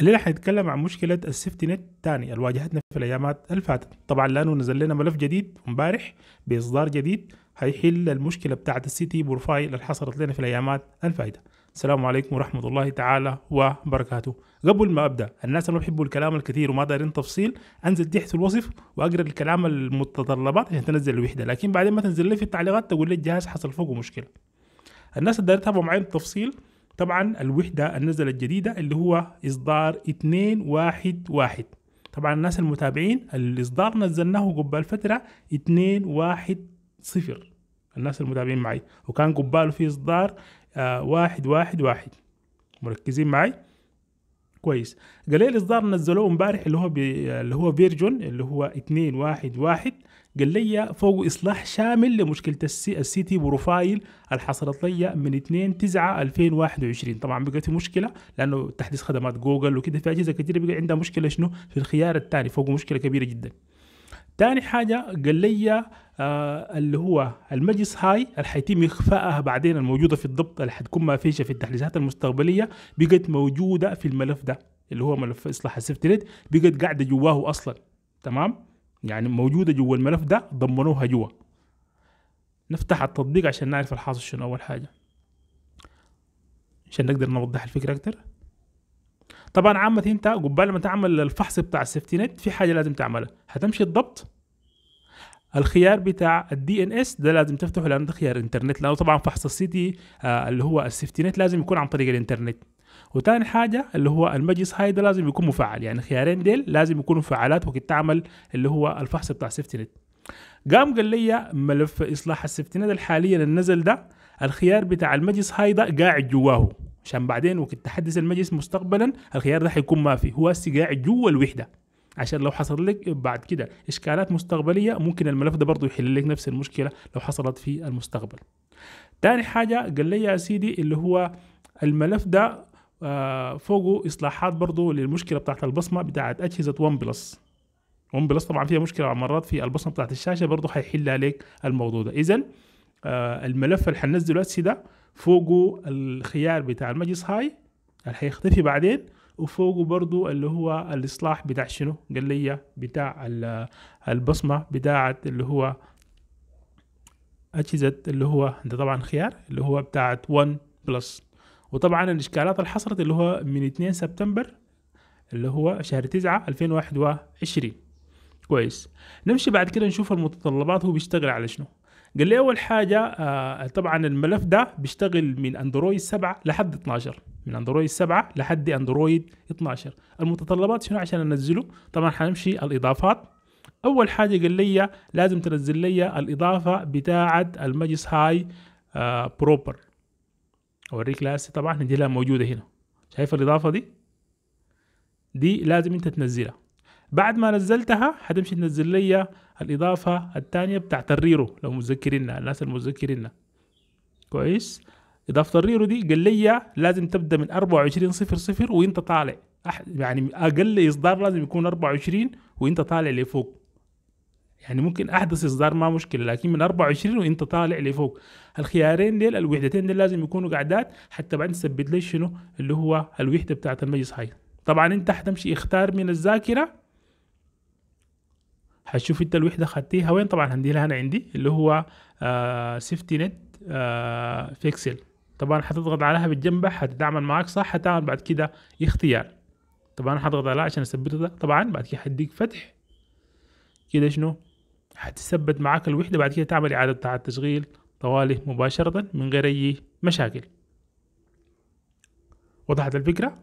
الليله حنتكلم عن مشكله السيفتي نت تاني اللي واجهتنا في الايامات الفاتت طبعا لانه نزل لنا ملف جديد امبارح باصدار جديد هيحل المشكله بتاعه السيتي بروفايل اللي حصلت لنا في الايامات الفايته السلام عليكم ورحمة الله تعالى وبركاته قبل ما أبدأ الناس اللي بيحبوا الكلام الكثير وما دارين تفصيل أنزل تحت في الوصف وأقرأ الكلام المتطلبات عشان تنزل الوحدة لكن بعدين ما تنزل لي في التعليقات تقول لي الجهاز حصل فوقه مشكلة الناس اللي دارتها معايا التفصيل طبعا الوحدة النزلة الجديدة اللي هو إصدار 211 طبعا الناس المتابعين الإصدار نزلناه قبال فترة 210 الناس المتابعين معي وكان قباله في إصدار آه واحد واحد واحد مركزين معي كويس قال لي الإصدار نزلوه امبارح اللي هو اللي هو فيرجن اللي هو 211 قال لي فوق إصلاح شامل لمشكلة السيتي بروفايل اللي حصلت لي من 2 9 2021 طبعا بقت في مشكلة لأنه تحديث خدمات جوجل وكده في أجهزة كثيره بقى عندها مشكلة شنو في الخيار الثاني فوق مشكلة كبيرة جدا ثاني حاجة قال لي آه اللي هو المجلس هاي اللي حيتم إخفائها بعدين الموجودة في الضبط اللي حتكون ما فيش في التحديثات المستقبلية بقت موجودة في الملف ده اللي هو ملف إصلاح السيفتريت بقت قاعدة جواه أصلا تمام يعني موجوده جوا الملف ده ضمنوها جوا نفتح التطبيق عشان نعرف الحاصل شنو اول حاجه عشان نقدر نوضح الفكره اكتر طبعا عامة انت قبل ما تعمل الفحص بتاع السيفتي نت في حاجه لازم تعملها هتمشي الضبط الخيار بتاع الدي ان اس ده لازم تفتحه لانه ده خيار انترنت لانه طبعا فحص السيتي آه اللي هو السيفتي نت لازم يكون عن طريق الانترنت وتاني حاجة اللي هو المجلس هاي ده لازم يكون مفعل يعني خيارين ديل لازم يكونوا مفعلات وقت تعمل اللي هو الفحص بتاع سيفتي نت قام قال لي ملف اصلاح السيفتي نت الحالية اللي نزل ده الخيار بتاع المجلس هاي ده قاعد جواه عشان بعدين وقت تحدث المجلس مستقبلا الخيار ده حيكون ما فيه هو هسه قاعد جوا الوحده عشان لو حصل لك بعد كده اشكالات مستقبليه ممكن الملف ده برضه يحل لك نفس المشكله لو حصلت في المستقبل تاني حاجه قال لي يا سيدي اللي هو الملف ده فوقه اصلاحات برضه للمشكله بتاعت البصمه بتاعت اجهزه ون بلس ون بلس طبعا فيها مشكله مرات في البصمه بتاعت الشاشه برضه هيحل عليك الموضوع ده اذا آه، الملف اللي هننزله هسه ده فوقه الخيار بتاع المجلس هاي اللي هيختفي بعدين وفوقه برضو اللي هو الاصلاح بتاع شنو قال لي بتاع البصمه بتاعت اللي هو اجهزه اللي هو ده طبعا خيار اللي هو بتاعت 1 بلس وطبعا الاشكالات اللي حصلت اللي هو من 2 سبتمبر اللي هو شهر 9 2021 كويس نمشي بعد كده نشوف المتطلبات هو بيشتغل على شنو قال لي اول حاجه آه طبعا الملف ده بيشتغل من اندرويد 7 لحد 12 من اندرويد 7 لحد اندرويد 12 المتطلبات شنو عشان انزله طبعا حنمشي الاضافات اول حاجه قال لي لازم تنزل لي الاضافه بتاعه المجلس هاي آه بروبر اوريك لاسي طبعا دي لا موجوده هنا شايف الاضافه دي دي لازم انت تنزلها بعد ما نزلتها هتمشي تنزل لي الاضافه الثانيه بتاعت الريرو لو متذكرينها الناس المتذكرينها كويس اضافه الريرو دي قال لي لازم تبدا من 24 صفر صفر وانت طالع يعني اقل اصدار لازم يكون 24 وانت طالع لفوق يعني ممكن احدث اصدار ما مشكله لكن من 24 وانت طالع لفوق الخيارين ديل الوحدتين ديل لازم يكونوا قعدات حتى بعدين تثبت لي شنو اللي هو الوحده بتاعت المجلس هاي طبعا انت حتمشي اختار من الذاكره هتشوف انت الوحده خدتيها وين طبعا هندي لها انا عندي اللي هو آه سيفتي نت آه طبعا حتضغط عليها بالجنب حتتعامل معاك صح حتعمل بعد كده اختيار طبعا حضغط عليها عشان اثبته ده طبعا بعد كده هديك فتح كده شنو حتثبت معاك الوحدة بعد كده تعمل إعادة بتاع التشغيل طوالي مباشرة من غير أي مشاكل وضحت الفكرة؟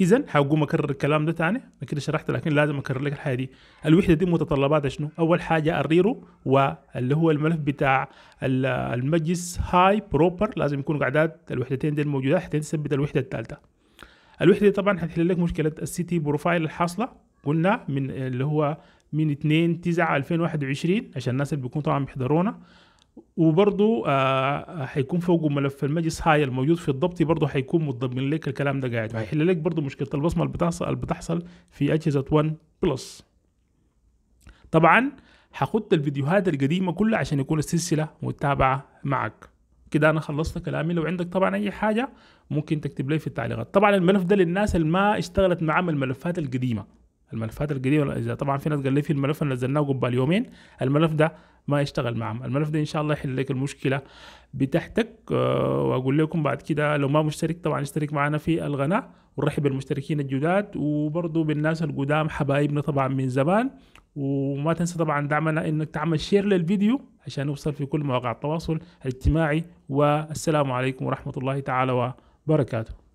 إذا حقوم أكرر الكلام ده تاني أنا كده شرحت لكن لازم أكرر لك الحاجة دي الوحدة دي متطلباتها شنو؟ أول حاجة الريرو واللي هو الملف بتاع المجلس هاي بروبر لازم يكون قعدات الوحدتين دي الموجودة حتى تثبت الوحدة الثالثة الوحدة دي طبعا هتحل لك مشكلة السيتي بروفايل الحاصلة قلنا من اللي هو من 2 9 2021 عشان الناس اللي بيكونوا طبعا بيحضرونا وبرضه آه فوق فوقه ملف المجلس هاي الموجود في الضبط برضه هيكون متضمن لك الكلام ده قاعد وهيحل طيب. لك برضه مشكله البصمه اللي بتحصل اللي بتحصل في اجهزه 1 بلس طبعا هاخد الفيديوهات القديمه كلها عشان يكون السلسله متابعه معك كده انا خلصت كلامي لو عندك طبعا اي حاجه ممكن تكتب لي في التعليقات طبعا الملف ده للناس اللي ما اشتغلت معاه الملفات القديمه الملفات القديمه اذا طبعا في ناس قال لي في الملف اللي نزلناه قبل يومين الملف ده ما يشتغل معهم الملف ده ان شاء الله يحل لك المشكله بتاعتك آه، واقول لكم بعد كده لو ما مشترك طبعا اشترك معنا في القناه ونرحب بالمشتركين الجداد وبرضه بالناس القدام حبايبنا طبعا من زمان وما تنسى طبعا دعمنا انك تعمل شير للفيديو عشان نوصل في كل مواقع التواصل الاجتماعي والسلام عليكم ورحمه الله تعالى وبركاته